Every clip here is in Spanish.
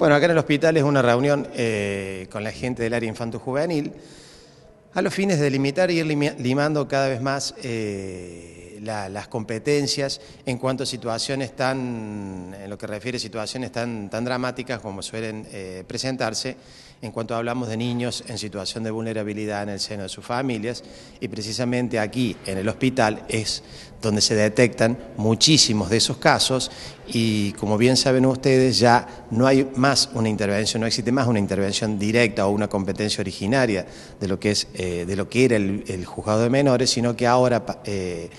Bueno, acá en el hospital es una reunión eh, con la gente del área infanto-juvenil a los fines de limitar y ir limando cada vez más eh, las competencias en cuanto a situaciones tan, en lo que refiere a situaciones tan, dramáticas como suelen eh, presentarse, en cuanto hablamos de niños en situación de vulnerabilidad en el seno de sus familias, y precisamente aquí, en el hospital, es donde se detectan muchísimos de esos casos y como bien saben ustedes ya no hay más una intervención, no existe más una intervención directa o una competencia originaria de lo que, es, eh, de lo que era el, juzgado de menores, sino que ahora eh,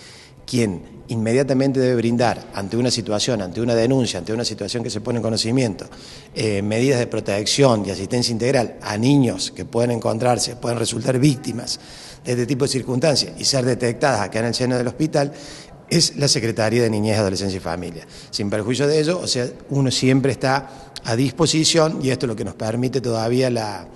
quien inmediatamente debe brindar ante una situación, ante una denuncia, ante una situación que se pone en conocimiento, eh, medidas de protección y asistencia integral a niños que pueden encontrarse, pueden resultar víctimas de este tipo de circunstancias y ser detectadas acá en el seno del hospital, es la Secretaría de Niñez, Adolescencia y Familia. Sin perjuicio de ello, o sea, uno siempre está a disposición y esto es lo que nos permite todavía la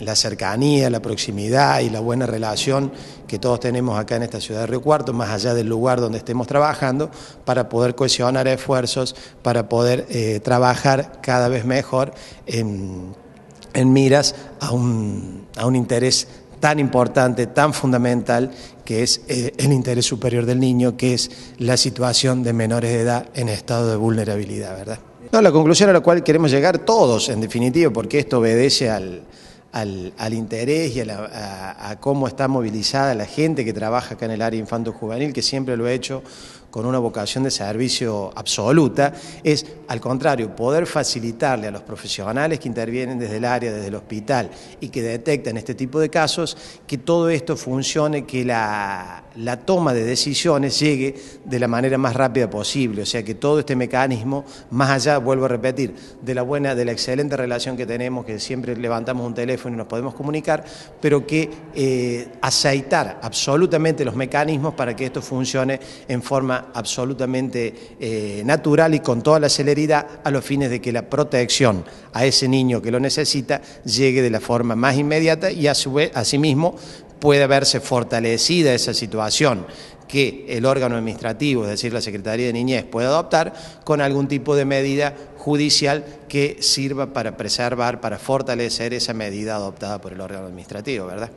la cercanía, la proximidad y la buena relación que todos tenemos acá en esta ciudad de Río Cuarto, más allá del lugar donde estemos trabajando, para poder cohesionar esfuerzos, para poder eh, trabajar cada vez mejor en, miras a un, interés tan importante, tan fundamental, que es eh, el interés superior del niño, que es la situación de menores de edad en estado de vulnerabilidad, ¿verdad? No, la conclusión a la cual queremos llegar todos, en definitiva, porque esto obedece al, al, al interés y a, cómo está movilizada la gente que trabaja acá en el área infanto-juvenil, que siempre lo he hecho con una vocación de servicio absoluta, es al contrario, poder facilitarle a los profesionales que intervienen desde el área, desde el hospital y que detectan este tipo de casos, que todo esto funcione, que la, toma de decisiones llegue de la manera más rápida posible, o sea que todo este mecanismo, más allá, vuelvo a repetir, de la buena, de la excelente relación que tenemos, que siempre levantamos un teléfono y nos podemos comunicar, pero que eh, aceitar absolutamente los mecanismos para que esto funcione en forma absolutamente eh, natural y con toda la celeridad a los fines de que la protección a ese niño que lo necesita llegue de la forma más inmediata y a su vez, asimismo, puede verse fortalecida esa situación que el órgano administrativo, es decir, la Secretaría de Niñez, puede adoptar con algún tipo de medida judicial que sirva para preservar, para fortalecer esa medida adoptada por el órgano administrativo, ¿verdad?